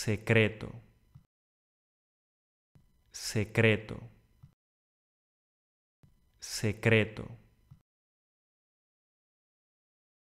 secreto, secreto, secreto.